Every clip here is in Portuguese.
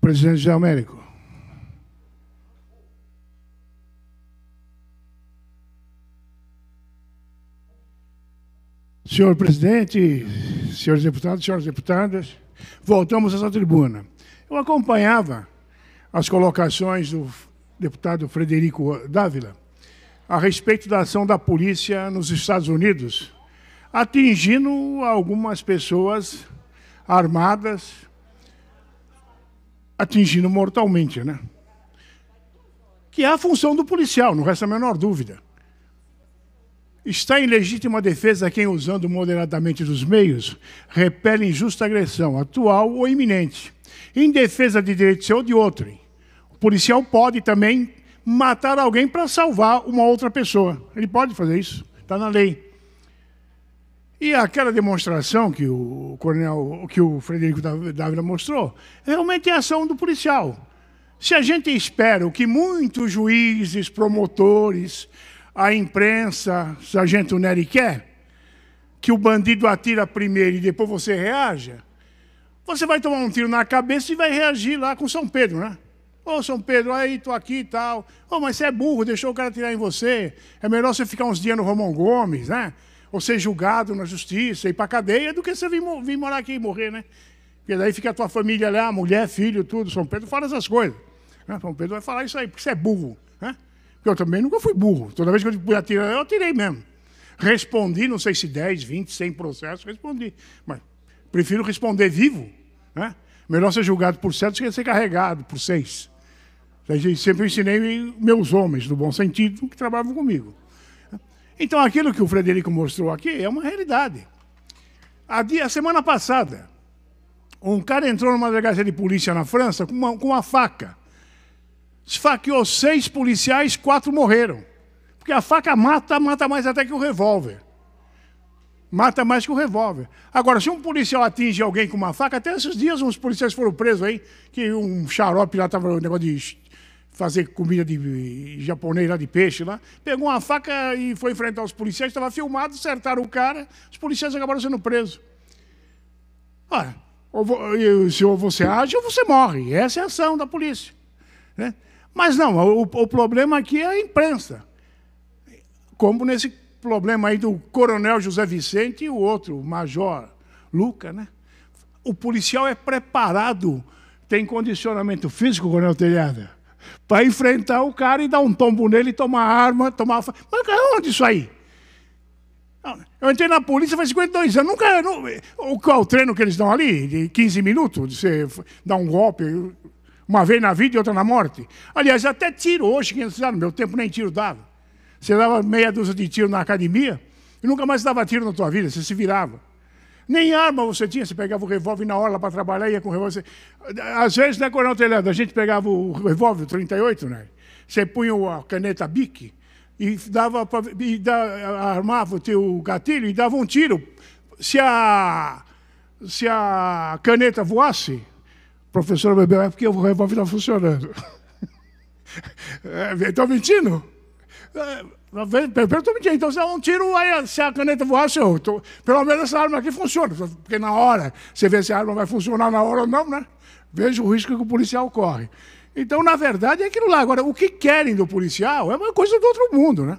Presidente de Américo. Senhor presidente, senhores deputados, senhoras deputadas, voltamos à sua tribuna. Eu acompanhava as colocações do deputado Frederico Dávila a respeito da ação da polícia nos Estados Unidos, atingindo algumas pessoas armadas atingindo mortalmente, né? Que é a função do policial, não resta a menor dúvida. Está em legítima defesa quem, usando moderadamente dos meios, repele injusta agressão, atual ou iminente, em defesa de direito seu ou de outrem. O policial pode também matar alguém para salvar uma outra pessoa. Ele pode fazer isso, está na lei. E aquela demonstração que o coronel, que o Frederico Dávila mostrou, realmente é a ação do policial. Se a gente espera o que muitos juízes, promotores, a imprensa, sargento Nery quer, que o bandido atira primeiro e depois você reaja, você vai tomar um tiro na cabeça e vai reagir lá com São Pedro, né? Ô, oh, São Pedro, aí, tô aqui e tal. Ô, oh, mas você é burro, deixou o cara atirar em você. É melhor você ficar uns dias no Romão Gomes, né? ou ser julgado na justiça, ir para cadeia, do que você vir, vir morar aqui e morrer, né? Porque daí fica a tua família lá, mulher, filho, tudo. São Pedro fala essas coisas. Né? São Pedro vai falar isso aí, porque você é burro. Né? Porque eu também nunca fui burro. Toda vez que eu atirei, eu atirei mesmo. Respondi, não sei se 10, 20, 100 processos, respondi. Mas prefiro responder vivo. Né? Melhor ser julgado por sete do que ser carregado por seis. Sempre ensinei meus homens, no bom sentido, que trabalhavam comigo. Então, aquilo que o Frederico mostrou aqui é uma realidade. A, dia, semana passada, um cara entrou numa delegacia de polícia na França com uma, com uma faca. Esfaqueou seis policiais, quatro morreram. Porque a faca mata, mata mais até que o revólver. Mata mais que o revólver. Agora, se um policial atinge alguém com uma faca, até esses dias uns policiais foram presos aí, que um xarope lá estava um negócio de fazer comida de japonês lá de peixe lá, pegou uma faca e foi enfrentar os policiais, estava filmado, acertaram o cara, os policiais acabaram sendo presos. Ora, ou se ou você age ou você morre. Essa é a ação da polícia. Né? Mas não, o, o problema aqui é a imprensa. Como nesse problema aí do coronel José Vicente e o outro, o major Luca, né? O policial é preparado, tem condicionamento físico, coronel Telhada? para enfrentar o cara e dar um tombo nele, tomar arma, tomar. Mas onde isso aí? Eu entrei na polícia faz 52 anos. Nunca. Não, o, qual o treino que eles dão ali? De 15 minutos? De você dar um golpe, uma vez na vida e outra na morte? Aliás, até tiro hoje, 500 anos, meu tempo nem tiro dava. Você dava meia dúzia de tiro na academia e nunca mais dava tiro na tua vida, você se virava. Nem arma você tinha, você pegava o revólver na hora para trabalhar, ia com o revólver. Às vezes, né, Coronel Telhado, a gente pegava o revólver, o 38, né? Você punha a caneta bic e dava pra, e da, armava o teu gatilho e dava um tiro. Se a, se a caneta voasse, professor Bebel, é porque o revólver está funcionando. É, Estou mentindo? É, perguntou-me Então, se é um tiro, aí, se a caneta voar, seu, tô, pelo menos essa arma aqui funciona. Porque na hora, você vê se a arma vai funcionar na hora ou não, né? Veja o risco que o policial corre. Então, na verdade, é aquilo lá. Agora, o que querem do policial é uma coisa do outro mundo, né?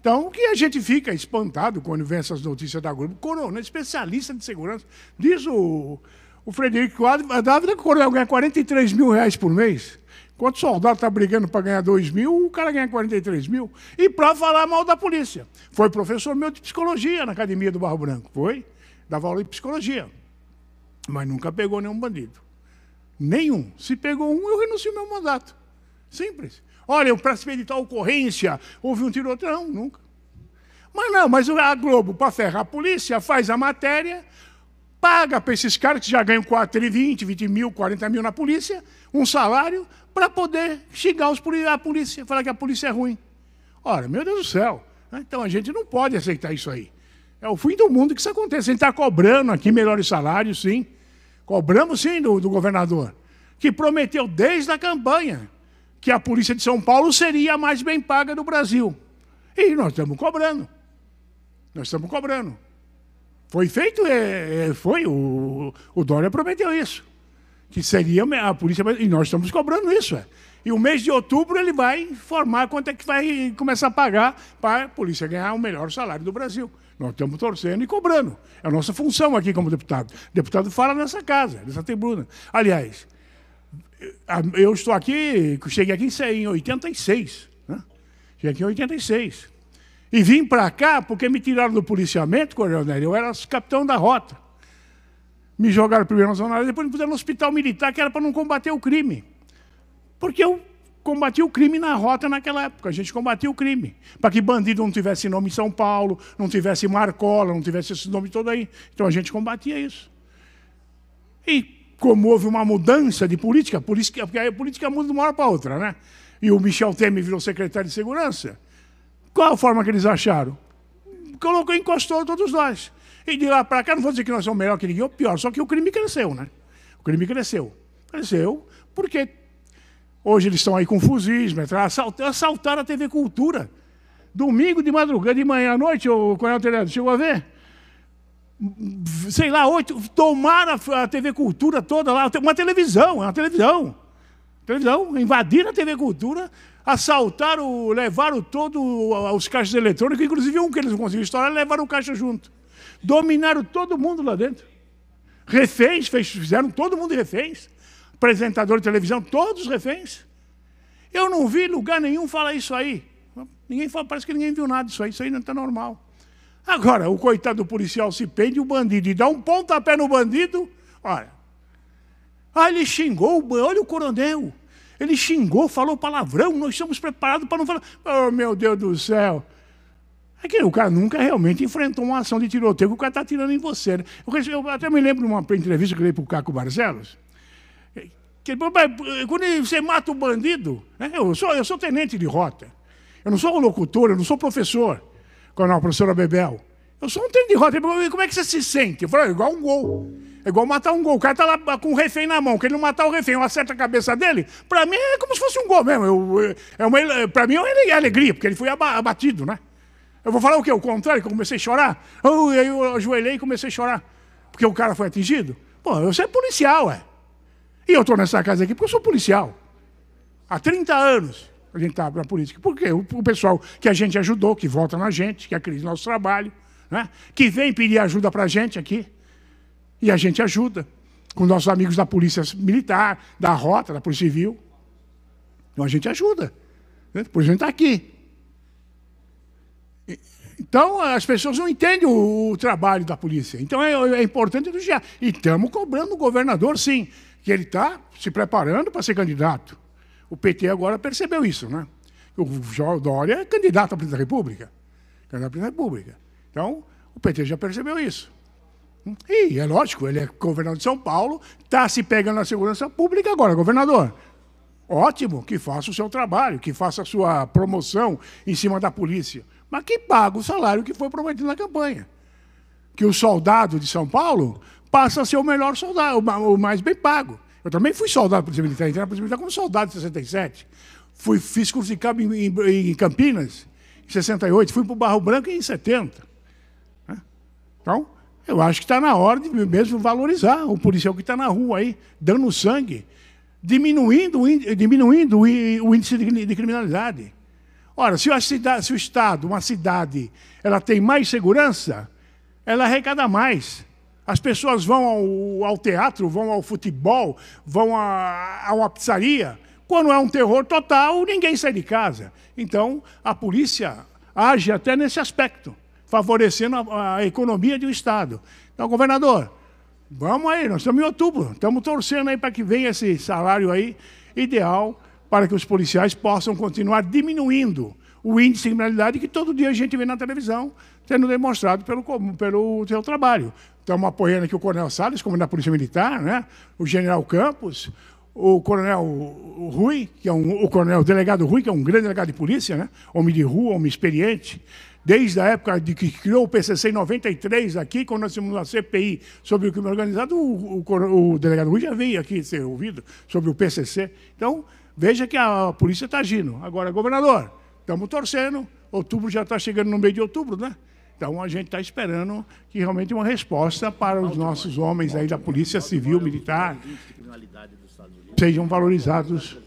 Então, o que a gente fica espantado quando vê essas notícias da Globo? Coronel, especialista de segurança, diz o, o Frederico Dávila, coronel ganha 43 mil reais por mês. Quanto soldado está brigando para ganhar 2 mil, o cara ganha 43 mil. E para falar mal da polícia. Foi professor meu de psicologia na academia do Barro Branco. Foi? Dava aula de psicologia. Mas nunca pegou nenhum bandido. Nenhum. Se pegou um, eu renuncio meu mandato. Simples. Olha, para se meditar tal ocorrência, houve um tiroteio. Não, nunca. Mas não, mas a Globo, para ferrar a polícia, faz a matéria paga para esses caras que já ganham 4,20, 20 mil, 40 mil na polícia, um salário, para poder xingar os, a polícia, falar que a polícia é ruim. Ora, meu Deus do céu. Né? Então a gente não pode aceitar isso aí. É o fim do mundo que isso acontece. A gente está cobrando aqui melhores salários, sim. Cobramos sim do, do governador, que prometeu desde a campanha que a polícia de São Paulo seria a mais bem paga do Brasil. E nós estamos cobrando. Nós estamos cobrando. Foi feito, é, é, foi, o, o Dória prometeu isso. Que seria a polícia, e nós estamos cobrando isso. É. E o mês de outubro ele vai informar quanto é que vai começar a pagar para a polícia ganhar o melhor salário do Brasil. Nós estamos torcendo e cobrando. É a nossa função aqui como deputado. O deputado fala nessa casa, nessa tribuna. Aliás, eu estou aqui, cheguei aqui em 86. Né? Cheguei aqui em 86. E vim para cá porque me tiraram do policiamento, Coronel Nery. Eu era capitão da rota. Me jogaram primeiro na zona depois me puseram no hospital militar, que era para não combater o crime. Porque eu combati o crime na rota naquela época. A gente combatia o crime. Para que bandido não tivesse nome em São Paulo, não tivesse Marcola, não tivesse esse nome todo aí. Então a gente combatia isso. E como houve uma mudança de política, política porque a política muda de uma hora para outra, né? E o Michel Temer virou secretário de Segurança. Qual a forma que eles acharam? Colocou, encostou todos nós. E de lá para cá, não vou dizer que nós somos melhor que ninguém, ou pior, só que o crime cresceu, né? O crime cresceu. Cresceu porque hoje eles estão aí com fuzis, né, assaltaram a TV Cultura. Domingo de madrugada, de manhã à noite, o Coronel Telhado chegou a ver? Sei lá, oito, tomaram a TV Cultura toda lá, uma televisão, é uma televisão. Televisão, invadiram a TV Cultura, assaltaram, levaram todo os caixas eletrônicos, inclusive um que eles não conseguiram estourar, levaram o caixa junto. Dominaram todo mundo lá dentro. Reféns, fizeram todo mundo reféns. Apresentador de televisão, todos reféns. Eu não vi lugar nenhum falar isso aí. Ninguém fala, parece que ninguém viu nada disso aí, isso aí não está normal. Agora, o coitado do policial se prende o bandido e dá um pontapé no bandido, olha. Ah, ele xingou, olha o coronel. Ele xingou, falou palavrão, nós estamos preparados para não falar. Oh, meu Deus do céu! Aquele é o cara nunca realmente enfrentou uma ação de tiroteio que o cara está tirando em você. Né? Eu, até me lembro de uma entrevista que eu dei para o Caco Barcelos. Que, quando você mata o bandido, né? eu, sou, eu sou tenente de rota. Eu não sou locutor, eu não sou professor, coronel professora Bebel. Eu sou um tenente de rota. Ele falou, como é que você se sente? Eu falei, é igual um gol. É igual matar um gol. O cara tá lá com um refém na mão. Que ele não matar o refém, eu acerto a cabeça dele. Para mim é como se fosse um gol mesmo. Eu, eu é uma, mim é alegria, porque ele foi abatido, né? Eu vou falar o quê? O contrário, que eu comecei a chorar? Eu, eu, eu ajoelhei e comecei a chorar. Porque o cara foi atingido? Pô, eu sou policial, é. E eu estou nessa casa aqui porque eu sou policial. Há 30 anos a gente está na política. Porque o, o pessoal que a gente ajudou, que vota na gente, que acredita no nosso trabalho, né? que vem pedir ajuda para a gente aqui. E a gente ajuda, com nossos amigos da Polícia Militar, da Rota, da Polícia Civil. Então a gente ajuda. Né? Por isso a gente está aqui. Então as pessoas não entendem o, o trabalho da polícia. Então é, é importante elogiar. E estamos cobrando o governador, sim, que ele está se preparando para ser candidato. O PT agora percebeu isso, né? O João Dória é candidato à presidência da República. Candidato à presidência da República. Então, o PT já percebeu isso. E é lógico, ele é governador de São Paulo, está se pegando na segurança pública agora, governador. Ótimo, que faça o seu trabalho, que faça a sua promoção em cima da polícia. Mas que paga o salário que foi prometido na campanha. Que o soldado de São Paulo passa a ser o melhor soldado, o mais bem pago. Eu também fui soldado da exército Militar, entrei na Polícia Militar como soldado em 67. Fui, fiz curso de cabo em, em, em Campinas, em 68, fui para o Barro Branco em 70. Então, eu acho que está na hora de mesmo valorizar o policial que está na rua aí, dando sangue, diminuindo, diminuindo o índice de criminalidade. Ora, se, cidade, se o Estado, uma cidade, ela tem mais segurança, ela arrecada mais. As pessoas vão ao, ao, teatro, vão ao futebol, vão a, a uma pizzaria. Quando é um terror total, ninguém sai de casa. Então, a polícia age até nesse aspecto favorecendo a, a economia do Estado. Então, governador, vamos aí, nós estamos em outubro, estamos torcendo aí para que venha esse salário aí ideal para que os policiais possam continuar diminuindo o índice de criminalidade que todo dia a gente vê na televisão, sendo demonstrado pelo, pelo seu trabalho. Estamos apoiando aqui o Coronel Salles, como é da Polícia Militar, né? o General Campos, o Coronel Rui, que é um, o Coronel Delegado Rui, que é um grande delegado de polícia, né? homem de rua, homem experiente, desde a época de que criou o PCC em 93 aqui, quando nós tínhamos a CPI sobre o crime organizado, o, o, o delegado Rui já veio aqui ser ouvido sobre o PCC. Então, veja que a polícia está agindo. Agora, governador, estamos torcendo, outubro já está chegando no meio de outubro, né? Então a gente está esperando que realmente uma resposta para os nossos homens aí da Polícia Civil, Militar, sejam valorizados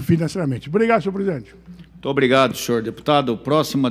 financeiramente. Obrigado, senhor presidente. Muito obrigado, senhor deputado. Próxima